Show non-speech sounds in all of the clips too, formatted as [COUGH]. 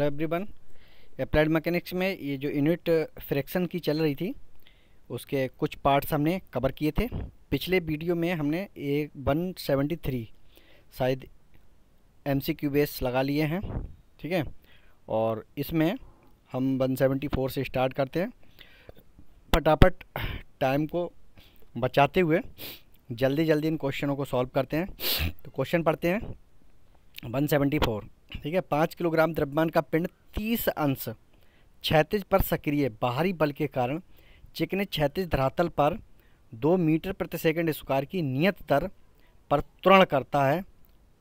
hello everyone applied mechanics में ये जो यूनिट फ्रैक्शन uh, की चल रही थी उसके कुछ पार्ट्स हमने कवर किए थे पिछले वीडियो में हमने एक वन सेवेंटी थ्री शायद एम सी क्यू बेस लगा लिए हैं ठीक है और इसमें हम वन सेवेंटी फोर से स्टार्ट करते हैं फटाफट टाइम को बचाते हुए जल्दी जल्दी इन क्वेश्चनों को सॉल्व करते हैं तो क्वेश्चन पढ़ते हैं वन सेवेंटी फोर ठीक है पाँच किलोग्राम द्रव्यमान का पिंड तीस अंश क्षैतिज पर सक्रिय बाहरी बल के कारण चिकने क्षैतिज धरातल पर दो मीटर प्रति सेकंड स्क्वायर की नियत दर पर त्वरण करता है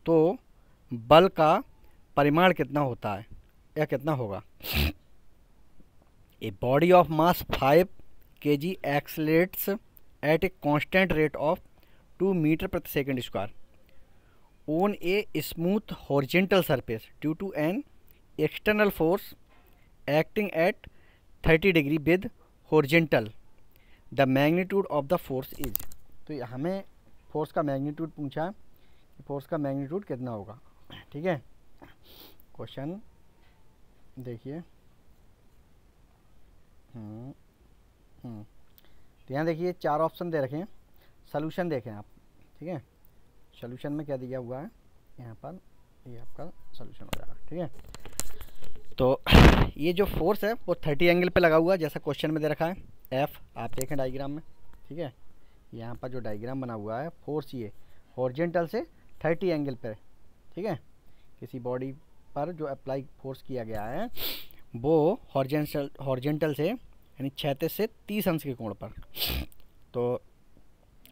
तो बल का परिमाण कितना होता है या कितना होगा a body of mass five K G accelerates at a constant rate of two metre प्रति second square on a smooth horizontal surface due to an external force acting at 30 degree with horizontal the magnitude of the force is तो हमें force का magnitude पूछा कि force का magnitude कितना होगा ठीक है क्वेश्चन देखिए तो यहाँ देखिए चार ऑप्शन दे रखे हैं सलूशन देखें आप ठीक है सोल्यूशन में क्या दिया हुआ है यहाँ पर ये आपका सोल्यूशन हो जाएगा ठीक है तो ये जो फोर्स है वो थर्टी एंगल पे लगा हुआ है जैसा क्वेश्चन में दे रखा है एफ आप देखें डाइग्राम में ठीक है यहाँ पर जो डाइग्राम बना हुआ है फोर्स ये हॉर्जेंटल से थर्टी एंगल पर ठीक है किसी बॉडी पर जो अप्लाई फोर्स किया गया है वो हॉर्जेंटल हॉर्जेंटल से यानी छैतीस से तीस अंश के कोण पर तो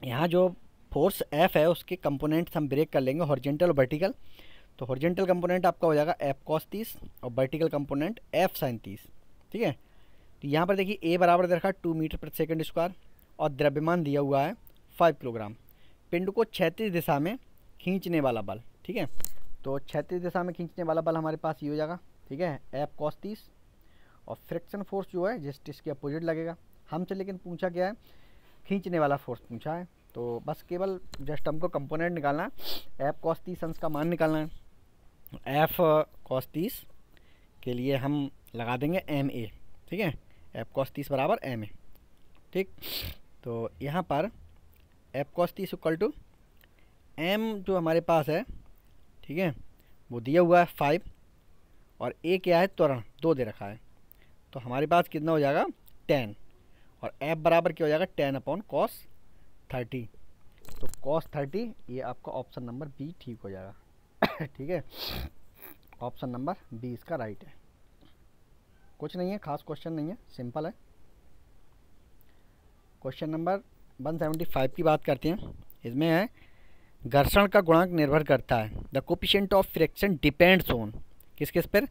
यहाँ जो फोर्स एफ है उसके कंपोनेंट्स हम ब्रेक कर लेंगे हॉर्जेंटल और वर्टिकल तो हॉर्जेंटल कंपोनेंट आपका हो जाएगा एफ कॉस तीस और वर्टिकल कंपोनेंट एफ साइन तीस ठीक है तो यहाँ पर देखिए ए बराबर दे रखा टू मीटर प्रति सेकेंड स्क्वायर और द्रव्यमान दिया हुआ है फाइव किलोग्राम पिंड को छैतीस दिशा में खींचने वाला बल ठीक है तो छैतीस दिशा में खींचने वाला बल हमारे पास ये हो जाएगा ठीक है एफ कॉस तीस और फ्रिक्शन फोर्स जो है जस्टिस के अपोजिट लगेगा हमसे लेकिन पूछा गया है खींचने वाला फोर्स पूछा है तो बस केवल जस्ट हमको कंपोनेंट निकालना है एफ कॉस्तीस अंश का मान निकालना है एफ कॉस्तीस के लिए हम लगा देंगे एम ए ठीक है एफ कॉस तीस बराबर एम ए ठीक तो यहाँ पर एफ कॉस्तीस इक्वल टू एम जो हमारे पास है ठीक है वो दिया हुआ है फाइव और ए क्या है त्वरण दो दे रखा है तो हमारे पास कितना हो जाएगा टेन और एफ बराबर क्या हो जाएगा टेन अपॉन कॉस थर्टी तो कॉस थर्टी ये आपका ऑप्शन नंबर बी ठीक हो जाएगा [COUGHS] ठीक है ऑप्शन नंबर बी इसका राइट है कुछ नहीं है खास क्वेश्चन नहीं है सिंपल है क्वेश्चन नंबर 175 की बात करते हैं इसमें है घर्षण का गुणांक निर्भर करता है the coefficient of friction depends on किस किस पर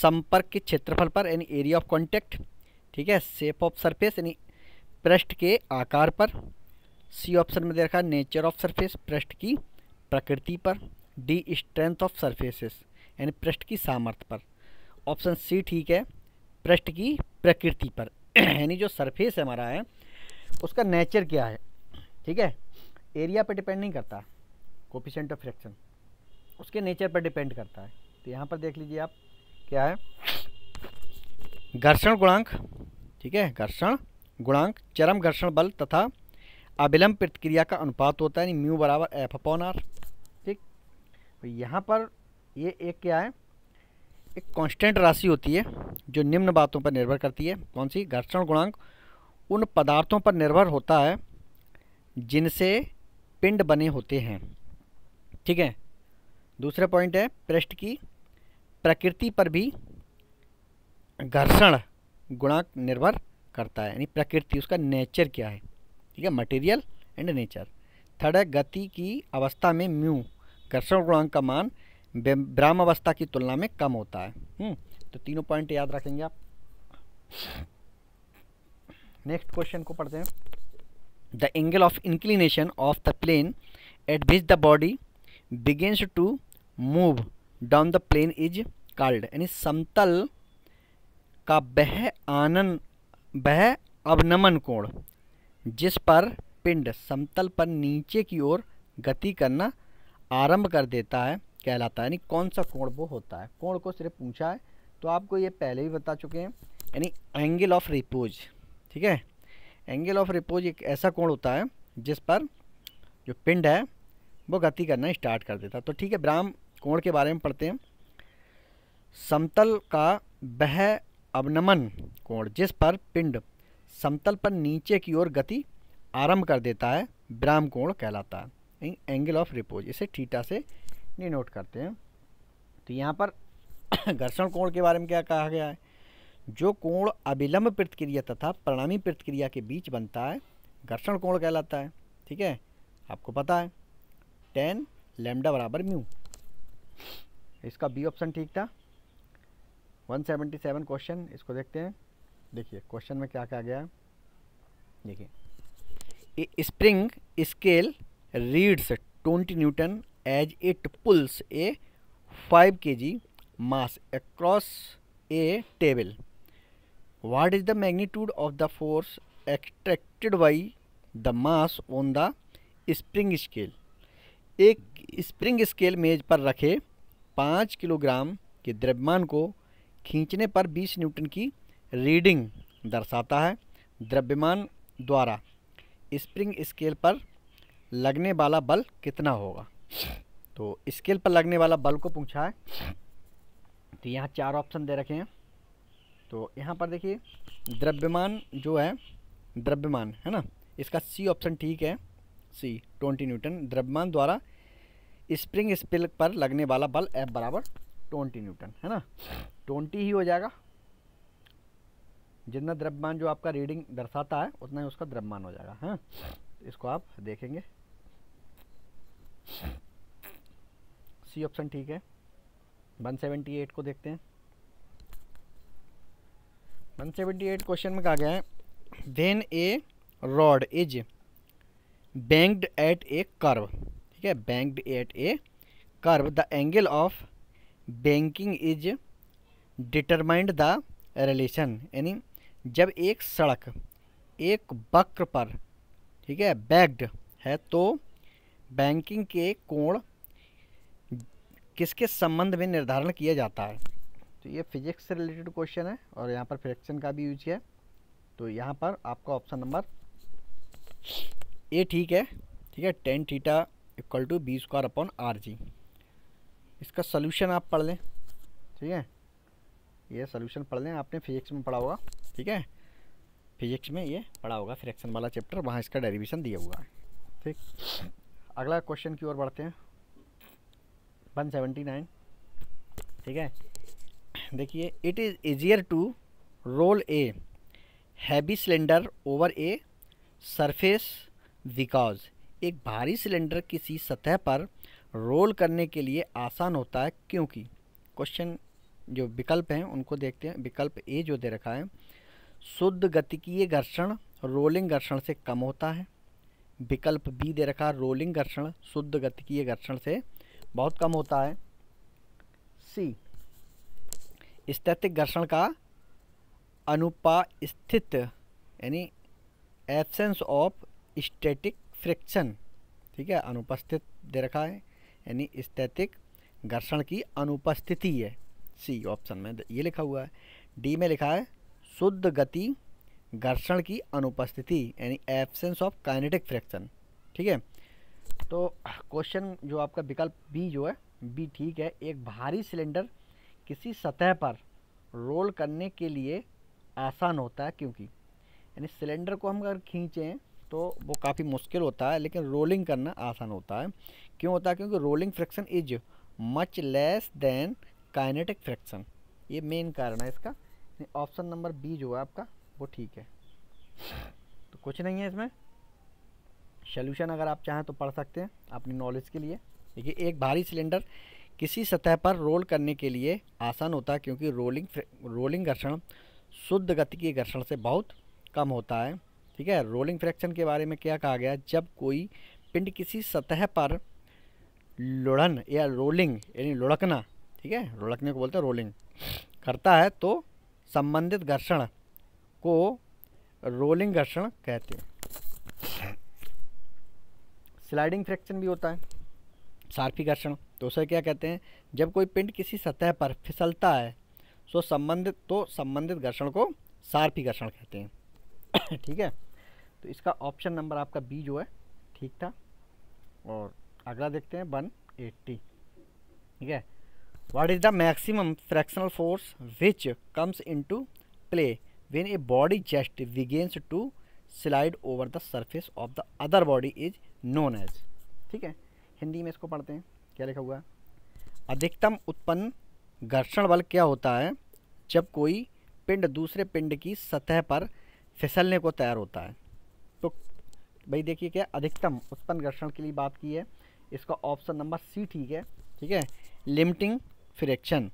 संपर्क के क्षेत्रफल पर यानी एरिया ऑफ कॉन्टैक्ट ठीक है सेप ऑफ सरफेस यानी पृष्ठ के आकार पर सी ऑप्शन में दे रखा नेचर ऑफ सरफेस पृष्ठ की प्रकृति पर डी स्ट्रेंथ ऑफ सरफेसेस यानी पृष्ठ की सामर्थ्य पर ऑप्शन सी ठीक है पृष्ठ की प्रकृति पर [CLEARS THROAT] यानी जो सरफेस हमारा है उसका नेचर क्या है ठीक है एरिया पर डिपेंड नहीं करता कोपिशेंट ऑफ फ्रैक्शन उसके नेचर पर डिपेंड करता है तो यहाँ पर देख लीजिए आप क्या है घर्षण गुणांक ठीक है घर्षण गुणांक चरम घर्षण बल तथा अविलंब प्रतिक्रिया का अनुपात होता है यानी म्यू बराबर एफ अपॉन आर ठीक तो यहाँ पर ये एक क्या है एक कांस्टेंट राशि होती है जो निम्न बातों पर निर्भर करती है कौन सी घर्षण गुणांक उन पदार्थों पर निर्भर होता है जिनसे पिंड बने होते हैं ठीक है दूसरा पॉइंट है पृष्ठ की प्रकृति पर भी घर्षण गुणांक निर्भर करता है यानी प्रकृति उसका नेचर क्या है ठीक है मटेरियल एंड नेचर थर्ड है गति की अवस्था में म्यू घर्षण गुणांक का मान ब्राह्म अवस्था की तुलना में कम होता है हम्म, तो तीनों पॉइंट याद रखेंगे आप नेक्स्ट क्वेश्चन को पढ़ते हैं the angle of inclination of the plane at which the body begins to move down the plane is called यानी समतल का बह आनन बह अवनमन कोण जिस पर पिंड समतल पर नीचे की ओर गति करना आरंभ कर देता है कहलाता है यानी कौन सा कोण वो होता है कोण को सिर्फ पूछा है तो आपको ये पहले भी बता चुके हैं यानी एंगल ऑफ रिपोज ठीक है एंगल ऑफ रिपोज एक ऐसा कोण होता है जिस पर जो पिंड है वो गति करना स्टार्ट कर देता है तो ठीक है ब्राह्म कोण के बारे में पढ़ते हैं समतल का वह अवनमन कोण जिस पर पिंड समतल पर नीचे की ओर गति आरंभ कर देता है विराम कोण कहलाता है एंगल ऑफ रिपोज इसे ठीटा से डिनोट करते हैं तो यहाँ पर [COUGHS] घर्षण कोण के बारे में क्या कहा गया है जो कोण अविलंब प्रतिक्रिया तथा प्रणामी प्रतिक्रिया के बीच बनता है घर्षण कोण कहलाता है ठीक है आपको पता है टेन लेमडा बराबर म्यू इसका बी ऑप्शन ठीक था 177 क्वेश्चन इसको देखते हैं देखिए क्वेश्चन में क्या कहा गया है देखिए spring scale reads twenty newton as it pulls a five K G mass across a table what is the magnitude of the force extracted by the mass on the spring scale एक spring scale मेज पर रखे पाँच kilogram के द्रव्यमान को खींचने पर बीस न्यूटन की रीडिंग दर्शाता है द्रव्यमान द्वारा स्प्रिंग स्केल पर लगने वाला बल कितना होगा तो स्केल पर लगने वाला बल को पूछा है तो यहाँ चार ऑप्शन दे रखे हैं तो यहाँ पर देखिए द्रव्यमान जो है द्रव्यमान है ना इसका सी ऑप्शन ठीक है सी ट्वेंटी न्यूटन द्रव्यमान द्वारा स्प्रिंग स्पिल पर लगने वाला बल एफ बराबर ट्वेंटी न्यूटन है ना ट्वेंटी ही हो जाएगा जितना द्रव्यमान जो आपका रीडिंग दर्शाता है उतना ही उसका द्रव्यमान हो जाएगा हाँ इसको आप देखेंगे सी ऑप्शन ठीक है 178 को देखते हैं 178 क्वेश्चन में कहा गया है then a road is banked at a curve ठीक है banked at a curve the angle of banking is determined the relation यानी जब एक सड़क एक वक्र पर ठीक है बैग्ड है तो बैंकिंग के कोण किसके संबंध में निर्धारण किया जाता है तो ये फिजिक्स से रिलेटेड क्वेश्चन है और यहाँ पर फ्रैक्शन का भी यूज किया तो यहाँ पर आपका ऑप्शन नंबर ए ठीक है ठीक है tan theta equal to V square upon R G इसका सोल्यूशन आप पढ़ लें ठीक है ये सोल्यूशन पढ़ लें आपने फिजिक्स में पढ़ा होगा ठीक है फिजिक्स में ये पढ़ा होगा फ्रैक्शन वाला चैप्टर वहाँ इसका डेरिवेशन दिया हुआ है ठीक अगला क्वेश्चन की ओर बढ़ते हैं 179 ठीक है देखिए it is easier to roll a heavy cylinder over a surface because एक भारी सिलेंडर किसी सतह पर रोल करने के लिए आसान होता है क्योंकि क्वेश्चन जो विकल्प हैं उनको देखते हैं विकल्प ए जो दे रखा है शुद्ध गतिकीय घर्षण रोलिंग घर्षण से कम होता है विकल्प बी दे रखा रोलिंग घर्षण शुद्ध गतिकीय घर्षण से बहुत कम होता है सी स्थैतिक घर्षण का अनुपा स्थित यानी एब्सेंस ऑफ स्टैटिक फ्रिक्शन ठीक है अनुपस्थित दे रखा है यानी स्थैतिक घर्षण की अनुपस्थिति है सी ऑप्शन में ये लिखा हुआ है डी में लिखा है शुद्ध गति घर्षण की अनुपस्थिति यानी एब्सेंस ऑफ काइनेटिक फ्रैक्शन ठीक है तो क्वेश्चन जो आपका विकल्प बी जो है बी ठीक है एक भारी सिलेंडर किसी सतह पर रोल करने के लिए आसान होता है क्योंकि यानी सिलेंडर को हम अगर खींचें तो वो काफ़ी मुश्किल होता है लेकिन रोलिंग करना आसान होता है क्यों होता है क्योंकि rolling friction is much less than kinetic friction ये मेन कारण है इसका ऑप्शन नंबर बी जो है आपका वो ठीक है तो कुछ नहीं है इसमें सोल्यूशन अगर आप चाहें तो पढ़ सकते हैं अपनी नॉलेज के लिए देखिए एक भारी सिलेंडर किसी सतह पर रोल करने के लिए आसान होता है क्योंकि रोलिंग रोलिंग घर्षण शुद्ध गति के घर्षण से बहुत कम होता है ठीक है रोलिंग फ्रैक्शन के बारे में क्या कहा गया जब कोई पिंड किसी सतह पर लुढ़न या रोलिंग यानी लुढ़कना ठीक है लुढ़कने को बोलते हैं रोलिंग करता है तो संबंधित घर्षण को रोलिंग घर्षण कहते हैं स्लाइडिंग फ्रैक्चर भी होता है सार्फी घर्षण तो उसे क्या कहते हैं जब कोई पिंड किसी सतह पर फिसलता है सो तो संबंधित तो संबंधित घर्षण को सार्फी घर्षण कहते हैं [COUGHS] ठीक है तो इसका ऑप्शन नंबर आपका बी जो है ठीक था और अगला देखते हैं वन एट्टी ठीक है what is the maximum force force which comes into play when a body just begins to slide over the surface of the other body is known as ठीक है हिंदी में इसको पढ़ते हैं क्या लिखा हुआ है अधिकतम उत्पन्न घर्षण बल क्या होता है जब कोई पिंड दूसरे पिंड की सतह पर फिसलने को तैयार होता है तो भाई देखिए क्या अधिकतम उत्पन्न घर्षण के लिए बात की है इसका ऑप्शन नंबर सी ठीक है ठीक है लिमिटिंग फ्रैक्शन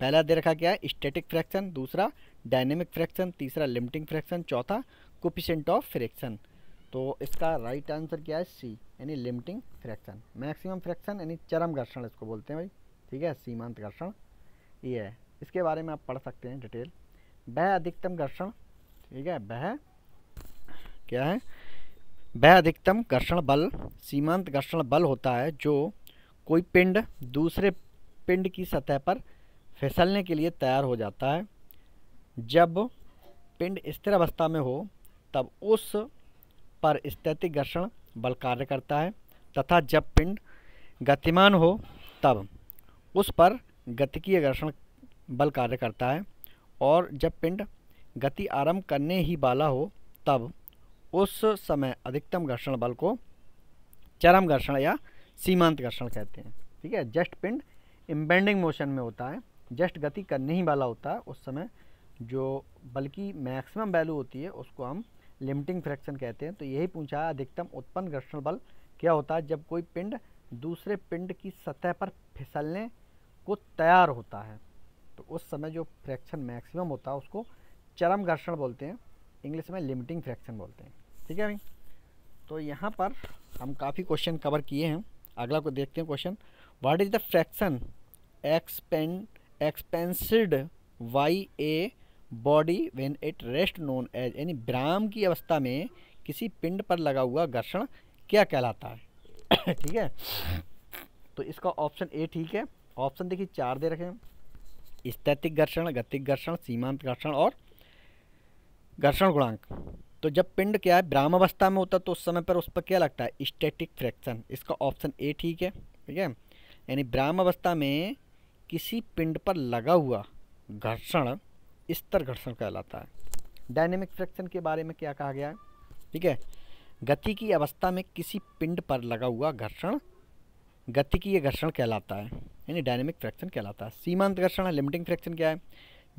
पहला दे रखा तो क्या है स्टेटिक फ्रैक्शन दूसरा डायनेमिक फ्रैक्शन तीसरा लिमिटिंग फ्रैक्शन चौथा कोपिशेंट ऑफ फ्रैक्शन तो इसका राइट आंसर क्या है सी यानी लिमिटिंग फ्रैक्शन मैक्सिमम फ्रैक्शन यानी चरम घर्षण इसको बोलते हैं भाई ठीक है सीमांत घर्षण ये है इसके बारे में आप पढ़ सकते हैं डिटेल वह अधिकतम घर्षण ठीक है वह क्या है वह अधिकतम घर्षण बल सीमांत घर्षण बल होता है जो कोई पिंड दूसरे पिंड की सतह पर फिसलने के लिए तैयार हो जाता है जब पिंड स्थिर अवस्था में हो तब उस पर स्थैतिक घर्षण बल कार्य करता है तथा जब पिंड गतिमान हो तब उस पर गतिकीय घर्षण बल कार्य करता है और जब पिंड गति आरंभ करने ही वाला हो तब उस समय अधिकतम घर्षण बल को चरम घर्षण या सीमांत घर्षण कहते हैं ठीक है जस्ट पिंड इम्बेंडिंग मोशन में होता है जस्ट गति करने ही वाला होता है उस समय जो बल्कि मैक्सिमम वैल्यू होती है उसको हम लिमिटिंग फ्रैक्शन कहते हैं तो यही पूछा है अधिकतम उत्पन्न घर्षण बल क्या होता है जब कोई पिंड दूसरे पिंड की सतह पर फिसलने को तैयार होता है तो उस समय जो फ्रैक्शन मैक्सिमम होता है उसको चरम घर्षण बोलते हैं इंग्लिश में लिमिटिंग फ्रैक्शन बोलते हैं ठीक है भाई तो यहाँ पर हम काफ़ी क्वेश्चन कवर किए हैं अगला को देखते हैं question what is the friction expend experienced by a body when it rest known as यानी ब्राह्म की अवस्था में किसी पिंड पर लगा हुआ घर्षण क्या कहलाता है [COUGHS] ठीक है तो इसका ऑप्शन ए ठीक है ऑप्शन देखिए चार दे रखे हैं स्थैतिक घर्षण गतिक घर्षण सीमांत घर्षण और घर्षण गुणांक तो जब पिंड क्या है ब्राह्म अवस्था में होता है तो उस समय पर उस पर क्या लगता है स्टैटिक फ्रैक्शन इसका ऑप्शन ए ठीक है ठीक है यानी ब्राह्म अवस्था में किसी पिंड पर लगा हुआ घर्षण स्तर घर्षण कहलाता है डायनेमिक फ्रैक्शन के बारे में क्या कहा गया है ठीक है गति की अवस्था में किसी पिंड पर लगा हुआ घर्षण गति की यह घर्षण कहलाता है यानी डायनेमिक फ्रैक्शन कहलाता है सीमांत घर्षण है लिमिटिंग फ्रैक्शन क्या है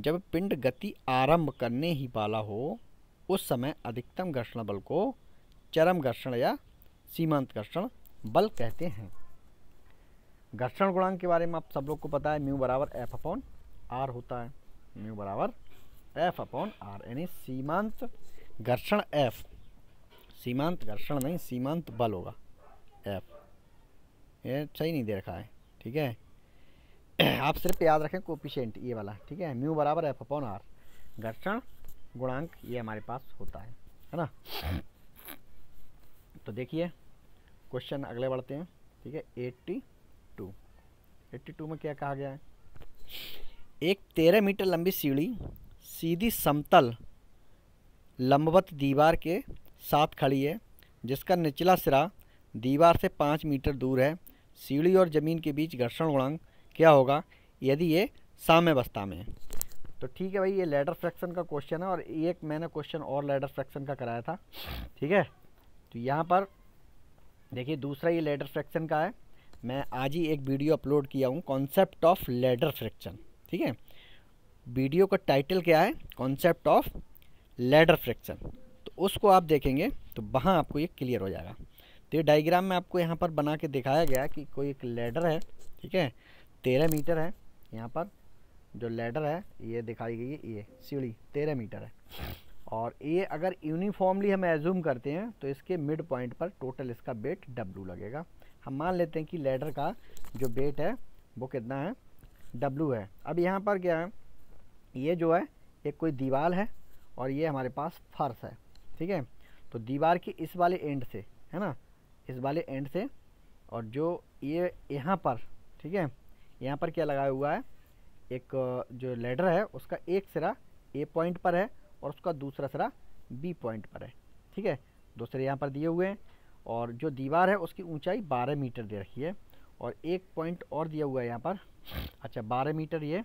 जब पिंड गति आरंभ करने ही वाला हो उस समय अधिकतम घर्षण बल को चरम घर्षण या सीमांत घर्षण बल कहते हैं घर्षण गुणांक के बारे में आप सब लोग को पता है म्यू बराबर एफ अपॉन आर होता है म्यू बराबर एफ अपॉन आर यानी सीमांत घर्षण एफ सीमांत घर्षण नहीं सीमांत बल होगा एफ ये सही नहीं दे रखा है ठीक है [CLEARS THROAT] आप सिर्फ याद रखें कोपिशेंट ये वाला ठीक है म्यू बराबर एफ अपॉन आर घर्षण गुणांक ये हमारे पास होता है है ना तो देखिए क्वेश्चन अगले बढ़ते हैं ठीक है एट्टी एट्टी टू में क्या कहा गया है एक तेरह मीटर लंबी सीढ़ी सीधी समतल लंबवत दीवार के साथ खड़ी है जिसका निचला सिरा दीवार से पाँच मीटर दूर है सीढ़ी और ज़मीन के बीच घर्षण गुणांक क्या होगा यदि ये साम्यवस्था में है तो ठीक है भाई ये लेडर फ्रैक्शन का क्वेश्चन है और एक मैंने क्वेश्चन और लेडर फ्रैक्शन का कराया था ठीक है तो यहाँ पर देखिए दूसरा ये लेडर फ्रैक्शन का है मैं आज ही एक वीडियो अपलोड किया हूँ कॉन्सेप्ट ऑफ लेडर फ्रैक्चन ठीक है वीडियो का टाइटल क्या है कॉन्सेप्ट ऑफ लेडर फ्रैक्चन तो उसको आप देखेंगे तो वहाँ आपको ये क्लियर हो जाएगा तो ये डाइग्राम में आपको यहाँ पर बना के दिखाया गया कि कोई एक लेडर है ठीक है तेरह मीटर है यहाँ पर जो लेडर है ये दिखाई गई है ये सीढ़ी तेरह मीटर है और ये अगर यूनिफॉर्मली हम एज्यूम करते हैं तो इसके मिड पॉइंट पर टोटल इसका वेट डब्लू लगेगा हम मान लेते हैं कि लेडर का जो वेट है वो कितना है डब्लू है अब यहाँ पर क्या है ये जो है एक कोई दीवार है और ये हमारे पास फर्श है ठीक है तो दीवार की इस वाले एंड से है ना इस वाले एंड से और जो ये यहाँ पर ठीक है यहाँ पर क्या लगाया हुआ है एक जो लेडर है उसका एक सिरा ए पॉइंट पर है और उसका दूसरा सिरा बी पॉइंट पर है ठीक है दूसरे यहाँ पर दिए हुए हैं और जो दीवार है उसकी ऊंचाई 12 मीटर दे रखी है और एक पॉइंट और दिया हुआ है यहाँ पर अच्छा 12 मीटर ये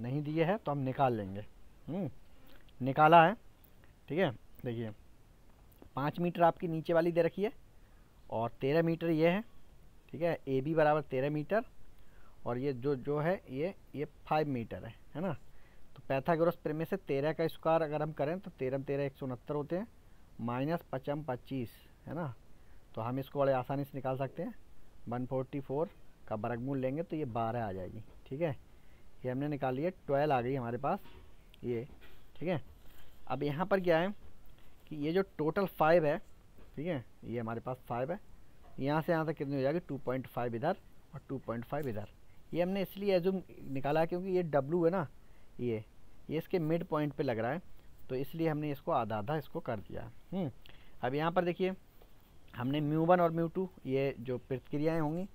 नहीं दिए है तो हम निकाल लेंगे हम्म, निकाला है ठीक है देखिए पाँच मीटर आपकी नीचे वाली दे रखी है और तेरह मीटर ये है ठीक है ए बी बराबर तेरह मीटर और ये जो जो है ये ये फाइव मीटर है है ना तो पैथागोरस प्रेमी से तेरह का स्क्वायर अगर हम करें तो तेरह तेरह एक सौ उनहत्तर होते हैं माइनस पचम पच्चीस है ना तो हम इसको बड़े आसानी से निकाल सकते हैं वन फोर्टी फोर का बरगमूल लेंगे तो ये बारह आ जाएगी ठीक है ये हमने निकाल लिया ट्वेल्व आ गई हमारे पास ये ठीक है अब यहाँ पर क्या है कि ये जो टोटल फाइव है ठीक है ये हमारे पास फाइव है यहाँ से यहाँ तक कितनी हो जाएगी टू पॉइंट फाइव इधर और टू पॉइंट फाइव इधर ये हमने इसलिए एजूम निकाला क्योंकि ये डब्लू है ना ये ये इसके मिड पॉइंट पे लग रहा है तो इसलिए हमने इसको आधा आधा इसको कर दिया हम्म, अब यहाँ पर देखिए हमने म्यू वन और म्यू टू ये जो प्रतिक्रियाएँ होंगी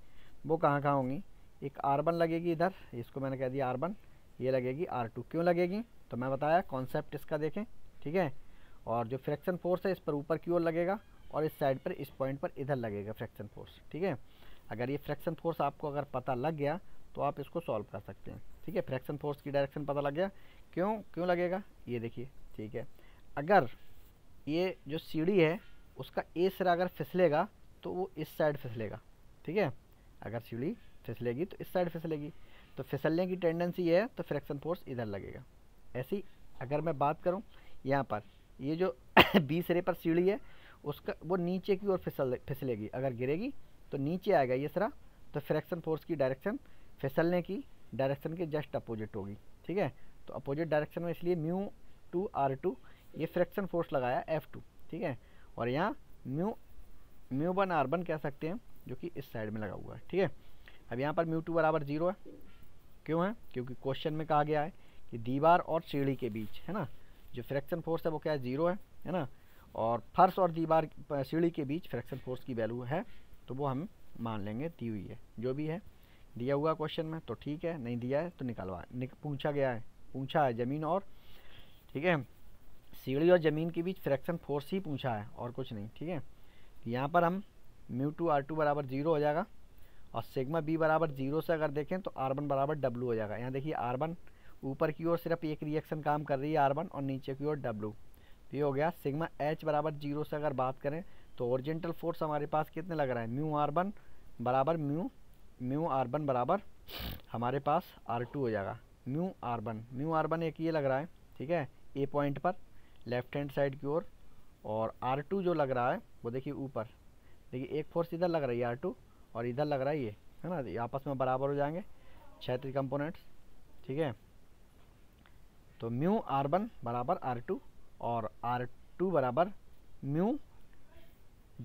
वो कहाँ कहाँ होंगी एक आर वन लगेगी इधर इसको मैंने कह दिया आर वन ये लगेगी आर टू क्यों लगेगी तो मैं बताया कॉन्सेप्ट इसका देखें ठीक है और जो फ्रैक्शन फोर्स है इस पर ऊपर की ओर लगेगा और इस साइड पर इस पॉइंट पर इधर लगेगा फ्रैक्शन फोर्स ठीक है अगर ये फ्रैक्शन फोर्स आपको अगर पता लग गया तो आप इसको सॉल्व कर सकते हैं ठीक है फ्रैक्शन फोर्स की डायरेक्शन पता लग गया क्यों क्यों लगेगा ये देखिए ठीक है अगर ये जो सीढ़ी है उसका ए सिरा अगर फिसलेगा तो वो इस साइड फिसलेगा ठीक है अगर सीढ़ी फिसलेगी तो इस साइड फिसलेगी तो फिसलने की टेंडेंसी है तो फ्रैक्शन फोर्स इधर लगेगा ऐसी अगर मैं बात करूँ यहाँ पर ये जो बी [COUGHS] सिरे पर सीढ़ी है उसका वो नीचे की ओर फिसल फिसलेगी अगर गिरेगी तो नीचे आएगा ये सिरा तो फ्रैक्शन फोर्स की डायरेक्शन फिसलने की डायरेक्शन के जस्ट अपोजिट होगी ठीक है तो अपोजिट डायरेक्शन में इसलिए म्यू टू आर टू ये फ्रैक्शन फोर्स लगाया एफ टू ठीक है और यहाँ mu mu one R one कह सकते हैं जो कि इस साइड में लगा हुआ है ठीक है अब यहाँ पर म्यू टू बराबर जीरो है क्यों है क्योंकि क्वेश्चन में कहा गया है कि दीवार और सीढ़ी के बीच है ना जो फ्रैक्शन फोर्स है वो क्या है जीरो है है ना और फर्श और दीवार सीढ़ी के बीच फ्रैक्शन फोर्स की वैल्यू है तो वो हम मान लेंगे दी हुई है जो भी है दिया हुआ क्वेश्चन में तो ठीक है नहीं दिया है तो निकलवा निक, पूछा गया है पूछा है ज़मीन और ठीक है सीढ़ी और ज़मीन के बीच फ्रैक्शन फोर्स ही पूछा है और कुछ नहीं ठीक है यहाँ पर हम म्यू टू आर टू बराबर जीरो हो जाएगा और सिग्मा बी बराबर जीरो से अगर देखें तो आर वन बराबर डब्लू हो जाएगा यहाँ देखिए आर वन ऊपर की ओर सिर्फ एक रिएक्शन काम कर रही है आर वन और नीचे की ओर डब्लू तो ये हो गया सिग्मा एच बराबर जीरो से अगर बात करें तो ओरिजेंटल फोर्स हमारे पास कितने लग रहा है म्यू आर वन बराबर म्यू म्यू आर वन बराबर हमारे पास आर टू हो जाएगा mu R one mu R one एक ये लग रहा है ठीक है ए पॉइंट पर लेफ्ट हैंड साइड की ओर और आर टू जो लग रहा है वो देखिए ऊपर देखिए एक फोर्स इधर लग रही है आर टू और इधर लग रहा है ये है ना ये आपस में बराबर हो जाएंगे क्षेत्रीय कंपोनेंट्स ठीक है तो म्यू आर वन बराबर आर टू और आर टू बराबर म्यू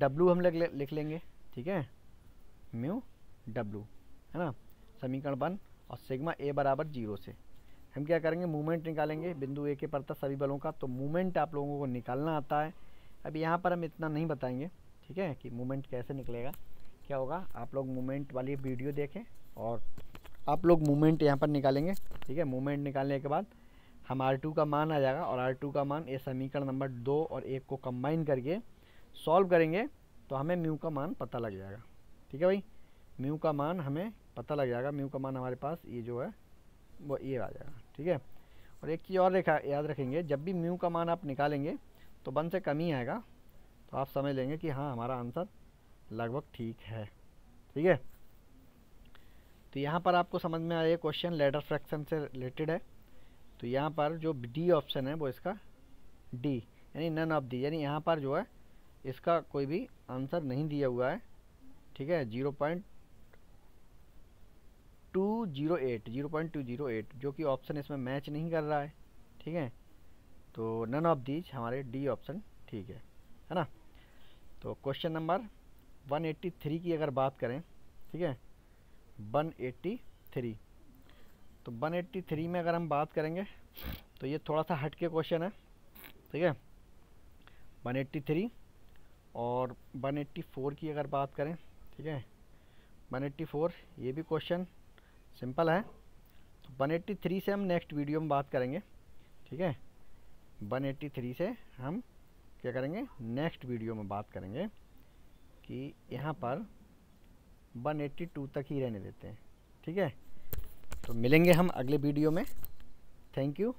डब्लू हम लिख लिख लेंगे ठीक है म्यू डब्लू है ना समीकरण वन और सिग्मा ए बराबर जीरो से हम क्या करेंगे मूवमेंट निकालेंगे बिंदु ए के पड़ता सभी बलों का तो मूवमेंट आप लोगों को निकालना आता है अब यहाँ पर हम इतना नहीं बताएंगे ठीक है कि मूवमेंट कैसे निकलेगा क्या होगा आप लोग मूवमेंट वाली वीडियो देखें और आप लोग मूवमेंट यहाँ पर निकालेंगे ठीक है मूवमेंट निकालने के बाद हम आर टू का मान आ जाएगा और आर टू का मान ये समीकरण नंबर दो और एक को कंबाइन करके सॉल्व करेंगे तो हमें म्यू का मान पता लग जाएगा ठीक है भाई म्यू का मान हमें पता लग जाएगा म्यू का मान हमारे पास ये जो है वो ये आ जाएगा ठीक है और एक चीज़ और रेखा याद रखेंगे जब भी म्यू का मान आप निकालेंगे तो वन से कम ही आएगा तो आप समझ लेंगे कि हाँ हमारा आंसर लगभग ठीक है ठीक है तो यहाँ पर आपको समझ में आया क्वेश्चन लेटर फ्रैक्शन से रिलेटेड है तो यहाँ पर जो डी ऑप्शन है वो इसका डी यानी नन ऑफ दी यानी यहाँ पर जो है इसका कोई भी आंसर नहीं दिया हुआ है ठीक है zero point two zero eight zero point two zero eight जो कि ऑप्शन इसमें मैच नहीं कर रहा है ठीक है तो नन ऑफ दीज हमारे डी ऑप्शन ठीक है है ना तो क्वेश्चन नंबर 183 की अगर बात करें ठीक है 183 तो 183 में अगर हम बात करेंगे तो ये थोड़ा सा हट के क्वेश्चन है ठीक है 183 और 184 की अगर बात करें ठीक है 184 ये भी क्वेश्चन सिंपल है तो 183 से हम नेक्स्ट वीडियो में बात करेंगे ठीक है 183 से हम क्या करेंगे नेक्स्ट वीडियो में बात करेंगे कि यहाँ पर 182 तक ही रहने देते हैं ठीक है तो मिलेंगे हम अगले वीडियो में थैंक यू